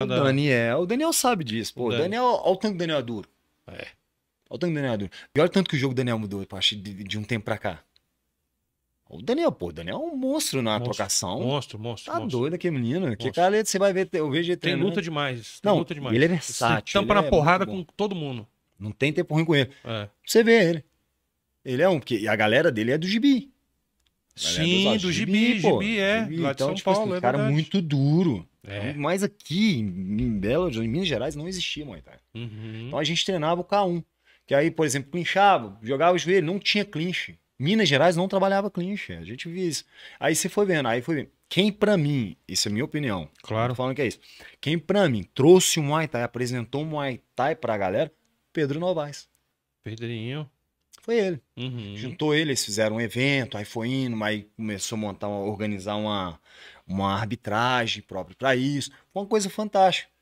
O Daniel, o Daniel sabe disso, pô. O Daniel, olha o tanto que Daniel é duro. É. Olha o tanto que Daniel é duro. E olha o tanto que o jogo do Daniel mudou, Pache, de, de um tempo pra cá. O Daniel, pô, o Daniel é um monstro na monstro, trocação. Monstro, monstro. Tá monstro. doido aquele menino. Que cara, você vai ver, eu vejo ele Tem luta demais. Tem não, luta demais. Ele é versátil. Ele tampa na é porrada com todo mundo. Não tem tempo ruim com ele. É. Você vê ele. Ele é um, porque a galera dele é do gibi. Sim, é do Gibi, Gibi, pô, gibi é. Gibi. Lá de então, São tipo, assim, Paulo, é cara muito duro. É. Então, mas aqui, em Belo Horizonte, em Minas Gerais, não existia Muay Thai. Uhum. Então a gente treinava o K1. Que aí, por exemplo, clinchava, jogava o joelho, não tinha clinch. Minas Gerais não trabalhava clinch, a gente via isso. Aí você foi vendo, aí foi vendo. Quem para mim, isso é minha opinião, claro, falando que é isso. Quem para mim trouxe o Muay Thai, apresentou o Muay Thai pra galera, Pedro Novaes. Pedrinho. Foi ele. Uhum. Juntou ele, eles fizeram um evento, aí foi indo, aí começou a montar, uma, organizar uma, uma arbitragem própria para isso. Foi uma coisa fantástica.